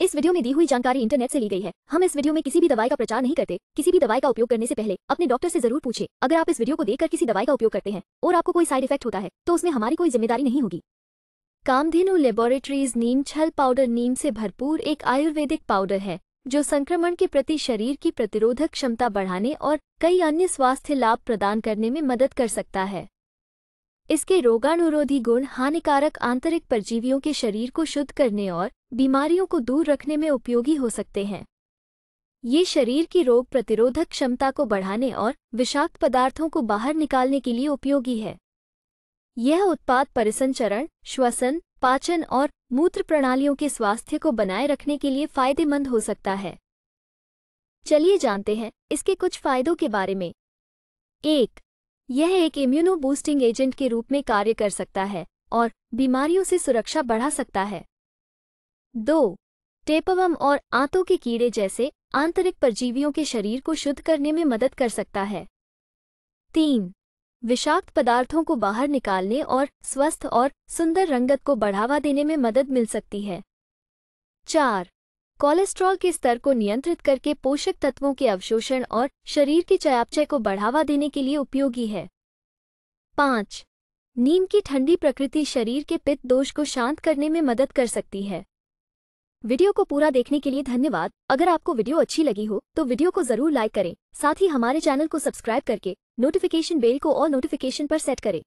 इस वीडियो में दी हुई जानकारी इंटरनेट से ली गई है हम इस वीडियो में किसी भी दवाई का प्रचार नहीं करते किसी भी दवाई का उपयोग करने से पहले अपने डॉक्टर से जरूर पूछे अगर आप इस वीडियो को देखकर किसी दवाई का उपयोग करते हैं और आपको कोई साइड इफेक्ट होता है तो उसमें हमारी कोई जिम्मेदारी नहीं होगी कामधेनु लेबोरेटरीज नीम छल पाउडर नीम से भरपूर एक आयुर्वेदिक पाउडर है जो संक्रमण के प्रति शरीर की प्रतिरोधक क्षमता बढ़ाने और कई अन्य स्वास्थ्य लाभ प्रदान करने में मदद कर सकता है इसके रोगाणुरोधी गुण हानिकारक आंतरिक परजीवियों के शरीर को शुद्ध करने और बीमारियों को दूर रखने में उपयोगी हो सकते हैं ये शरीर की रोग प्रतिरोधक क्षमता को बढ़ाने और विषाक्त पदार्थों को बाहर निकालने के लिए उपयोगी है यह उत्पाद परिसंचरण श्वसन पाचन और मूत्र प्रणालियों के स्वास्थ्य को बनाए रखने के लिए फायदेमंद हो सकता है चलिए जानते हैं इसके कुछ फायदों के बारे में एक यह एक इम्यूनो बूस्टिंग एजेंट के रूप में कार्य कर सकता है और बीमारियों से सुरक्षा बढ़ा सकता है दो टेपवम और आंतों के कीड़े जैसे आंतरिक परजीवियों के शरीर को शुद्ध करने में मदद कर सकता है तीन विषाक्त पदार्थों को बाहर निकालने और स्वस्थ और सुंदर रंगत को बढ़ावा देने में मदद मिल सकती है चार कोलेस्ट्रॉल के स्तर को नियंत्रित करके पोषक तत्वों के अवशोषण और शरीर के चयापचय को बढ़ावा देने के लिए उपयोगी है पाँच नीम की ठंडी प्रकृति शरीर के पित्त दोष को शांत करने में मदद कर सकती है वीडियो को पूरा देखने के लिए धन्यवाद अगर आपको वीडियो अच्छी लगी हो तो वीडियो को जरूर लाइक करें साथ ही हमारे चैनल को सब्सक्राइब करके नोटिफिकेशन बेल को और नोटिफिकेशन पर सेट करें